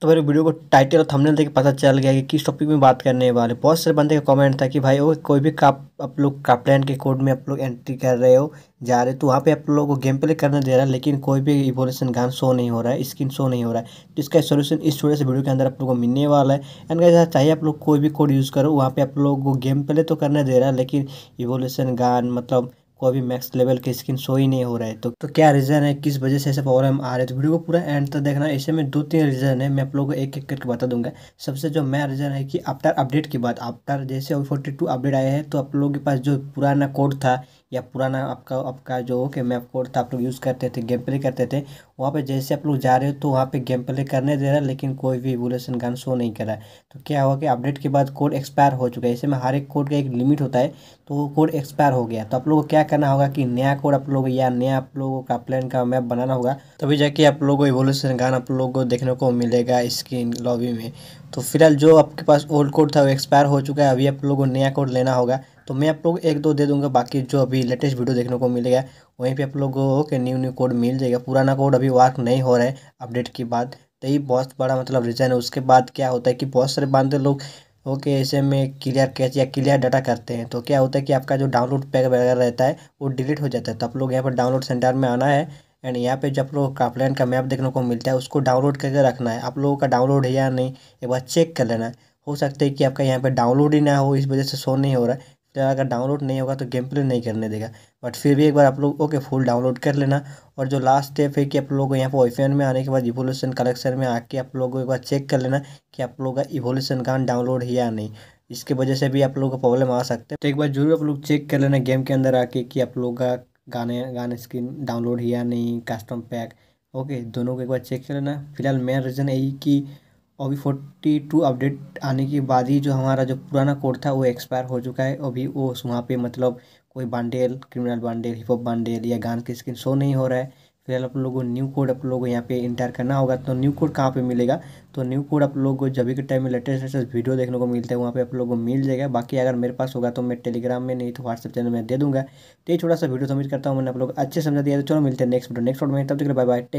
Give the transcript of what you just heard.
तो मेरे वीडियो को टाइटल और थंबनेल देख पता चल गया कि किस टॉपिक में बात करने वाले बहुत सारे बंदे का कमेंट था कि भाई वो कोई भी काप आप लोग कापलैंड के कोड में आप लोग एंट्री कर रहे हो जा रहे हो तो वहाँ पे आप लोगों को गेम प्ले करने दे रहा है लेकिन कोई भी इवोल्यूशन गान शो नहीं हो रहा है स्किन शो नहीं हो रहा है तो इसका सोल्यूशन इस छोटे से वीडियो के अंदर आप लोग को मिलने वाला है एंड जैसा चाहिए आप लोग कोई भी कोड यूज़ करो वहाँ पर आप लोगों को गेम प्ले तो करने दे रहा है लेकिन इवोल्यूशन गान मतलब को अभी मैक्स लेवल के स्किन शो ही नहीं हो रहा है तो, तो क्या रीज़न है किस वजह से ऐसा प्रॉब्लम आ रहा है तो वीडियो को पूरा एंड तक देखना ऐसे में दो तीन रीज़न है मैं आप लोगों को एक एक करके बता दूंगा सबसे जो मैं रीज़न है कि आफ्टर अपडेट के बाद आफ्टर जैसे फोर्टी टू अपडेट आया है तो आप लोगों के पास जो पुराना कोड था या पुराना आपका आपका जो कि मैप कोड था आप लोग यूज़ करते थे गेम प्ले करते थे वहाँ पे जैसे आप लोग जा रहे हो तो वहाँ पे गेम प्ले करने दे रहा है लेकिन कोई भी वोलेशन गन शो नहीं कर रहा है तो क्या हुआ कि अपडेट के बाद कोड एक्सपायर हो चुका है इसे में हर एक कोड का एक लिमिट होता है तो वो कोड एक्सपायर हो गया तो आप लोगों को क्या करना होगा कि नया कोड आप लोग या नया आप लोगों का प्लान का मैप बनाना होगा तभी जाके आप लोगों को एवोलेशन गान आप लोगों को देखने को मिलेगा स्क्रीन लॉबी में तो फिलहाल जो आपके पास ओल्ड कोड था वो एक्सपायर हो चुका है अभी आप लोगों को नया कोड लेना होगा तो मैं आप लोग एक दो दे दूंगा बाकी जो अभी लेटेस्ट वीडियो देखने को मिलेगा वहीं पे आप लोगों के न्यू न्यू कोड मिल जाएगा पुराना कोड अभी वर्क नहीं हो रहा है अपडेट के बाद तो ये बहुत बड़ा मतलब रीज़न है उसके बाद क्या होता है कि बहुत सारे बांधे लोग ओके ऐसे में क्लियर कैच या क्लियर डाटा करते हैं तो क्या होता है कि आपका जो डाउनलोड पैक वगैरह रहता है वो डिलीट हो जाता है तो आप लोग यहाँ पर डाउनलोड सेंटर में आना है एंड यहाँ पे जब लोग कापलैंड का मैप देखने को मिलता है उसको डाउनलोड करके रखना है आप लोगों का डाउनलोड है या नहीं एक बार चेक कर लेना हो सकता है कि आपका यहाँ पर डाउनलोड ही ना हो इस वजह से शो नहीं हो रहा है क्या अगर डाउनलोड नहीं होगा तो गेम प्ले नहीं करने देगा बट फिर भी एक बार आप लोग ओके फुल डाउनलोड कर लेना और जो लास्ट स्टेप है कि आप लोग को यहाँ पर वाईफाइन में आने के बाद इवोल्यूशन कलेक्शन में आके आप लोग को एक बार चेक कर लेना कि आप लोग का इवोल्यूशन गान डाउनलोड है या नहीं इसके वजह से भी आप लोग को प्रॉब्लम आ सकते हैं तो एक बार जरूर आप लोग चेक कर लेना गेम के अंदर आके कि आप लोग का गाने गाने स्क्रीन डाउनलोड है या नहीं कस्टम पैक ओके दोनों को एक बार चेक कर लेना फिलहाल मेन रीज़न यही कि अभी फोर्टी टू अपडेट आने के बाद ही जो हमारा जो पुराना कोड था वो एक्सपायर हो चुका है अभी वो वहाँ पे मतलब कोई bundle criminal bundle hip hop bundle या गान की स्क्रीन शो नहीं हो रहा है फिलहाल आप लोगों को न्यू कोड आप लोगों को यहाँ पे इंटर करना होगा तो न्यू कोड कहाँ पे मिलेगा तो न्यू कोड आप लोगों को जब भी के टाइम में लेटेस्ट लेटेस्ट वीडियो देखने को मिलता है वहाँ पे आप लोगों को मिल जाएगा बाकी अगर मेरे पास होगा तो मैं टेलीग्राम में नहीं तो व्हाट्सएप चैनल में दे दूँगा तो ये छोटा सा वीडियो सबमिट करता हूँ मैंने आप लोग अच्छे समझा दिया तो चलो मिलते हैं नेक्स्ट वीडियो नेक्स्ट वीडियो में तब तक बाय बाय टेक